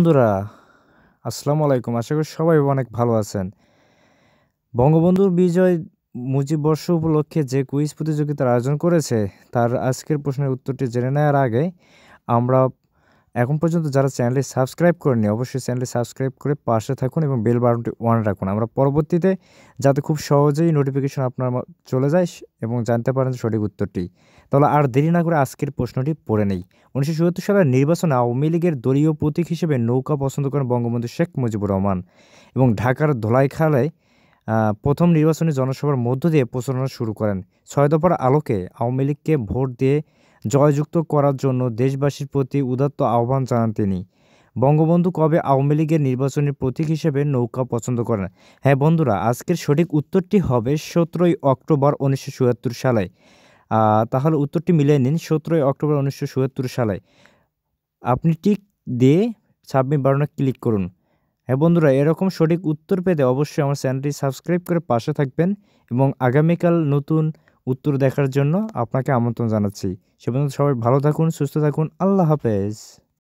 বন্ধুরা আসসালামু আলাইকুম আশা করি সবাই অনেক ভালো আছেন বঙ্গবন্ধুর বিজয় মুজিব বর্ষ উপলক্ষে যে কুইজ প্রতিযোগিতার আয়োজন করেছে তার আজকের প্রশ্নের উত্তরটি জেনে নেওয়ার আগে আমরা এখন পর্যন্ত যারা চ্যানেলে সাবস্ক্রাইব করেনি অবশ্যই চ্যানেলে সাবস্ক্রাইব করে পাশে থাকুন এবং বেল বাটনটি ওয়ান রাখুন আমরা পরবর্তীতে যাতে খুব সহজেই নোটিফিকেশন আপনার চলে যায় এবং জানতে পারেন সঠিক উত্তরটি তাহলে আর দেরি না করে আজকের প্রশ্নটি পড়ে নেই উনিশশো চুয়াত্তর সালের নির্বাচনে আওয়ামী লীগের দলীয় প্রতীক হিসেবে নৌকা পছন্দ করেন বঙ্গবন্ধু শেখ মুজিবুর রহমান এবং ঢাকার ধোলাইখালে প্রথম নির্বাচনী জনসভার মধ্য দিয়ে প্রচারণা শুরু করেন ছয় দফার আলোকে আওয়ামী লীগকে ভোট দিয়ে জয়যুক্ত করার জন্য দেশবাসীর প্রতি উদাত্ত আহ্বান জানান তিনি বঙ্গবন্ধু কবে আওয়ামী লীগের নির্বাচনের প্রতীক হিসেবে নৌকা পছন্দ করেন হ্যাঁ বন্ধুরা আজকের সঠিক উত্তরটি হবে সতেরোই অক্টোবর উনিশশো সালে তাহলে উত্তরটি মিলিয়ে নিন সতেরোই অক্টোবর উনিশশো সালে আপনি টিক দিয়ে ছাব্বি বারোনা ক্লিক করুন হ্যাঁ বন্ধুরা এরকম সঠিক উত্তর পেতে অবশ্যই আমার চ্যানেলটি সাবস্ক্রাইব করে পাশে থাকবেন এবং আগামীকাল নতুন উত্তর দেখার জন্য আপনাকে আমন্ত্রণ জানাচ্ছি সে পর্যন্ত সবাই ভালো থাকুন সুস্থ থাকুন আল্লাহ হাফেজ